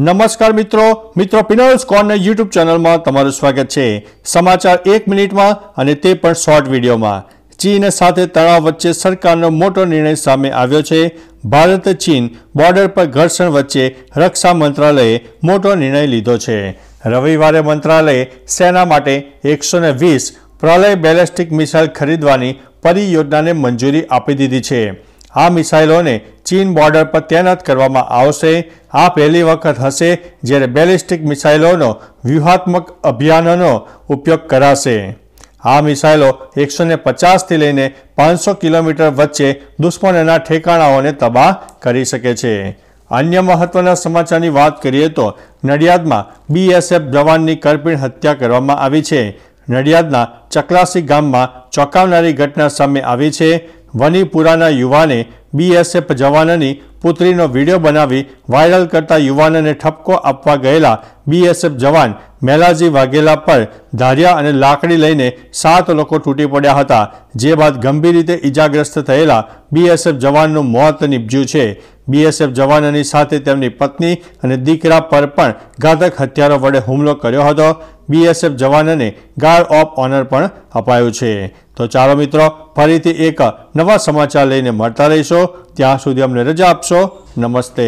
નમસ્કાર મિત્રો મિત્રો પિનલ્સ કોર્નર યુટ્યુબ ચેનલમાં તમારું સ્વાગત છે સમાચાર એક મિનિટમાં અને તે પણ શોર્ટ વિડીયોમાં ચીન સાથે તણાવ વચ્ચે સરકારનો મોટો નિર્ણય સામે આવ્યો છે ભારત ચીન બોર્ડર પર ઘર્ષણ વચ્ચે રક્ષા મંત્રાલયે મોટો નિર્ણય લીધો છે રવિવારે મંત્રાલયે સેના માટે એકસો વીસ પ્રલય બેલેસ્ટિક મિસાઇલ ખરીદવાની પરિયોજનાને મંજૂરી આપી દીધી છે આ મિસાઇલોને ચીન બોર્ડર પર તૈનાત કરવામાં આવશે આ પહેલી વખત હશે જ્યારે બેલિસ્ટિક મિસાઇલોનો વ્યૂહાત્મક અભિયાનનો ઉપયોગ કરાશે આ મિસાઇલો એકસો ને પચાસથી લઈને પાંચસો કિલોમીટર વચ્ચે દુશ્મનના ઠેકાણાઓને તબાહ કરી શકે છે અન્ય મહત્વના સમાચારની વાત કરીએ તો નડિયાદમાં બીએસએફ જવાનની કરપીણ હત્યા કરવામાં આવી છે નડિયાદના ચકલાસી ગામમાં ચોંકાવનારી ઘટના સામે આવી છે વનીપુરાના યુવાને બીએસએફ જવાનની પુત્રીનો વિડીયો બનાવી વાયરલ કરતા યુવાનને ઠપકો આપવા ગયેલા બીએસએફ જવાન મેલાજી વાઘેલા પર ધારિયા અને લાકડી લઈને સાત લોકો તૂટી પડ્યા હતા જે બાદ ગંભીર રીતે ઇજાગ્રસ્ત થયેલા બીએસએફ જવાનનું મોત નીપજ્યું છે બીએસએફ જવાનની સાથે તેમની પત્ની અને દીકરા પર પણ ઘાતક હથિયારો વડે હુમલો કર્યો હતો બીએસએફ જવાનને ગાર્ડ ઓફ ઓનર પણ અપાયું છે તો ચાલો મિત્રો ફરીથી એક નવા સમાચાર લઈને મળતા રહીશો ત્યાં સુધી અમને રજા આપશો નમસ્તે